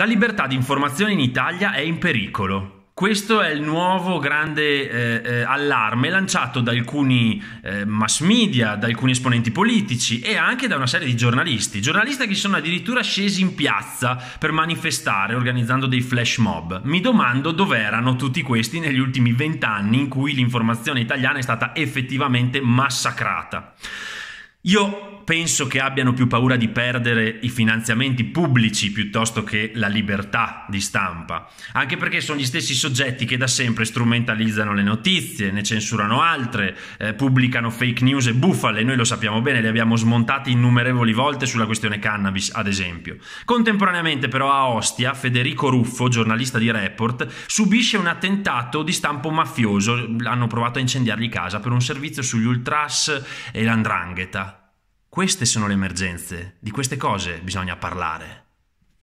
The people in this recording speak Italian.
La libertà di informazione in Italia è in pericolo. Questo è il nuovo grande eh, eh, allarme lanciato da alcuni eh, mass media, da alcuni esponenti politici e anche da una serie di giornalisti. Giornalisti che sono addirittura scesi in piazza per manifestare organizzando dei flash mob. Mi domando dove erano tutti questi negli ultimi vent'anni in cui l'informazione italiana è stata effettivamente massacrata. Io penso che abbiano più paura di perdere i finanziamenti pubblici piuttosto che la libertà di stampa, anche perché sono gli stessi soggetti che da sempre strumentalizzano le notizie, ne censurano altre, eh, pubblicano fake news e bufale, noi lo sappiamo bene, le abbiamo smontate innumerevoli volte sulla questione cannabis, ad esempio. Contemporaneamente però a Ostia, Federico Ruffo, giornalista di Report, subisce un attentato di stampo mafioso, hanno provato a incendiargli casa per un servizio sugli ultras e l'andrangheta. Queste sono le emergenze, di queste cose bisogna parlare.